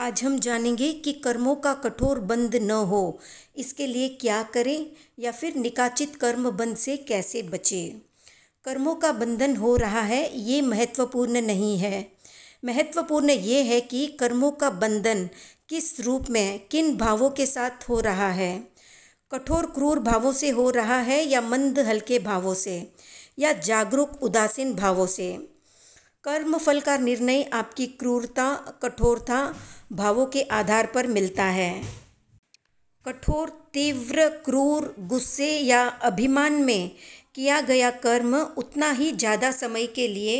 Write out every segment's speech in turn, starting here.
आज हम जानेंगे कि कर्मों का कठोर बंद न हो इसके लिए क्या करें या फिर निकाचित कर्म बंद से कैसे बचें कर्मों का बंधन हो रहा है ये महत्वपूर्ण नहीं है महत्वपूर्ण ये है कि कर्मों का बंधन किस रूप में किन भावों के साथ हो रहा है कठोर क्रूर भावों से हो रहा है या मंद हल्के भावों से या जागरूक उदासीन भावों से कर्म फल का निर्णय आपकी क्रूरता कठोरता भावों के आधार पर मिलता है कठोर तीव्र क्रूर गुस्से या अभिमान में किया गया कर्म उतना ही ज़्यादा समय के लिए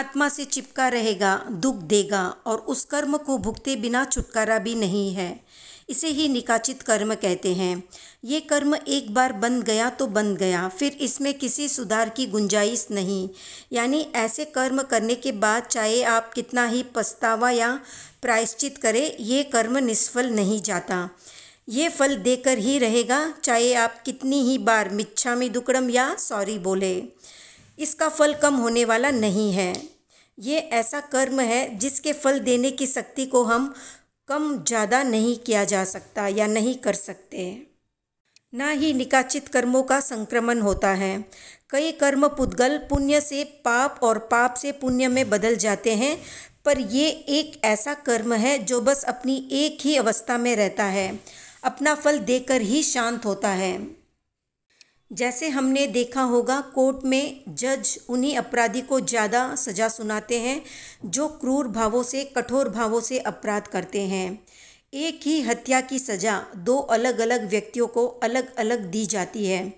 आत्मा से चिपका रहेगा दुख देगा और उस कर्म को भुगते बिना छुटकारा भी नहीं है इसे ही निकाचित कर्म कहते हैं ये कर्म एक बार बन गया तो बन गया फिर इसमें किसी सुधार की गुंजाइश नहीं यानी ऐसे कर्म करने के बाद चाहे आप कितना ही पछतावा या प्रायश्चित करें ये कर्म निष्फल नहीं जाता ये फल देकर ही रहेगा चाहे आप कितनी ही बार मिच्छा में दुकड़म या सॉरी बोले इसका फल कम होने वाला नहीं है ये ऐसा कर्म है जिसके फल देने की शक्ति को हम कम ज़्यादा नहीं किया जा सकता या नहीं कर सकते ना ही निकाचित कर्मों का संक्रमण होता है कई कर्म पुद्गल पुण्य से पाप और पाप से पुण्य में बदल जाते हैं पर ये एक ऐसा कर्म है जो बस अपनी एक ही अवस्था में रहता है अपना फल देकर ही शांत होता है जैसे हमने देखा होगा कोर्ट में जज उन्हीं अपराधी को ज़्यादा सजा सुनाते हैं जो क्रूर भावों से कठोर भावों से अपराध करते हैं एक ही हत्या की सज़ा दो अलग अलग व्यक्तियों को अलग अलग दी जाती है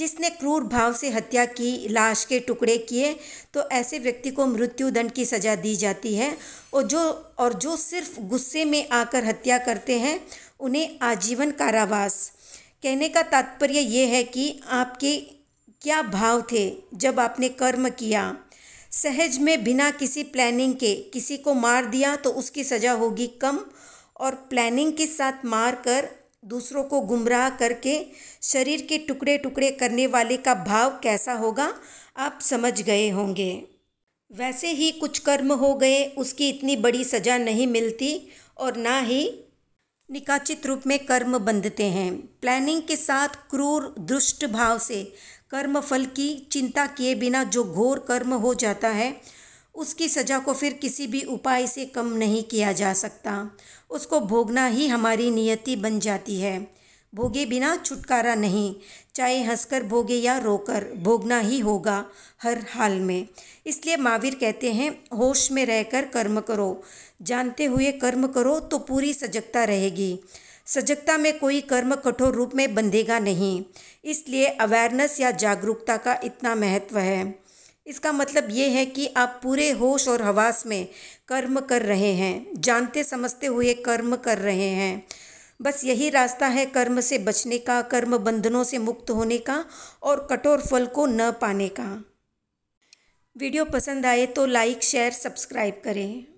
जिसने क्रूर भाव से हत्या की लाश के टुकड़े किए तो ऐसे व्यक्ति को मृत्युदंड की सज़ा दी जाती है और जो और जो सिर्फ गुस्से में आकर हत्या करते हैं उन्हें आजीवन कारावास कहने का तात्पर्य ये है कि आपके क्या भाव थे जब आपने कर्म किया सहज में बिना किसी प्लानिंग के किसी को मार दिया तो उसकी सज़ा होगी कम और प्लानिंग के साथ मार कर दूसरों को गुमराह करके शरीर के टुकड़े टुकड़े करने वाले का भाव कैसा होगा आप समझ गए होंगे वैसे ही कुछ कर्म हो गए उसकी इतनी बड़ी सज़ा नहीं मिलती और ना ही निकाचित रूप में कर्म बंधते हैं प्लानिंग के साथ क्रूर दुष्ट भाव से कर्म फल की चिंता किए बिना जो घोर कर्म हो जाता है उसकी सज़ा को फिर किसी भी उपाय से कम नहीं किया जा सकता उसको भोगना ही हमारी नियति बन जाती है भोगे बिना छुटकारा नहीं चाहे हंसकर भोगे या रोकर भोगना ही होगा हर हाल में इसलिए महावीर कहते हैं होश में रहकर कर्म करो जानते हुए कर्म करो तो पूरी सजगता रहेगी सजगता में कोई कर्म कठोर रूप में बंधेगा नहीं इसलिए अवेयरनेस या जागरूकता का इतना महत्व है इसका मतलब ये है कि आप पूरे होश और हवास में कर्म कर रहे हैं जानते समझते हुए कर्म कर रहे हैं बस यही रास्ता है कर्म से बचने का कर्म बंधनों से मुक्त होने का और कठोर फल को न पाने का वीडियो पसंद आए तो लाइक शेयर सब्सक्राइब करें